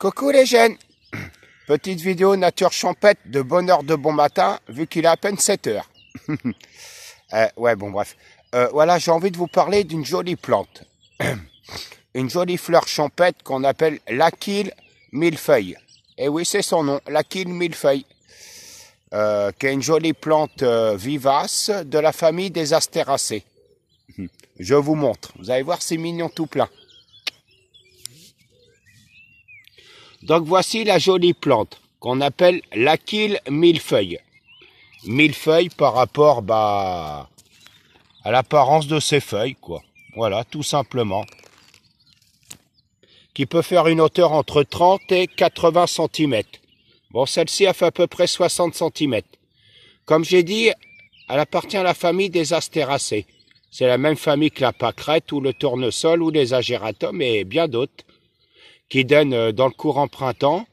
Coucou les jeunes Petite vidéo nature champette de bonne heure de bon matin, vu qu'il est à peine 7 heures. Eh, ouais, bon bref. Euh, voilà, j'ai envie de vous parler d'une jolie plante. Une jolie fleur champette qu'on appelle l'Aquile millefeuille. Et eh oui, c'est son nom, L'Aquile millefeuille. Euh, qui est une jolie plante euh, vivace de la famille des astéracées. Je vous montre. Vous allez voir, c'est mignon tout plein. Donc voici la jolie plante qu'on appelle l'Aquile millefeuille. Millefeuille par rapport bah, à l'apparence de ses feuilles, quoi. Voilà, tout simplement. Qui peut faire une hauteur entre 30 et 80 cm. Bon, celle-ci a fait à peu près 60 cm. Comme j'ai dit, elle appartient à la famille des astéracées. C'est la même famille que la pâquerette ou le tournesol ou les agératums et bien d'autres qui donne euh, dans le courant printemps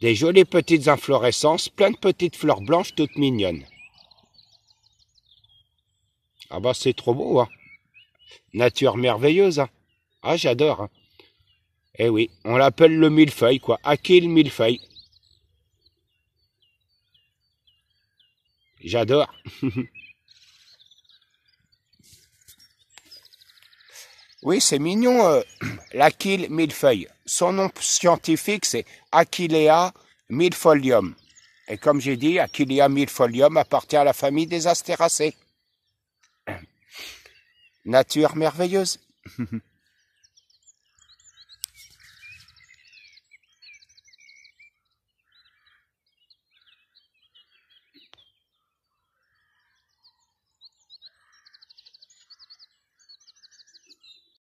des jolies petites inflorescences, plein de petites fleurs blanches toutes mignonnes. Ah bah c'est trop beau, hein. Nature merveilleuse, hein. Ah j'adore. Hein. Eh oui, on l'appelle le millefeuille, quoi. À qui millefeuille J'adore. Oui, c'est mignon, euh, l'Achille millefeuille. Son nom scientifique, c'est Achillea millefolium. Et comme j'ai dit, Achillea millefolium appartient à la famille des Astéracées. Nature merveilleuse.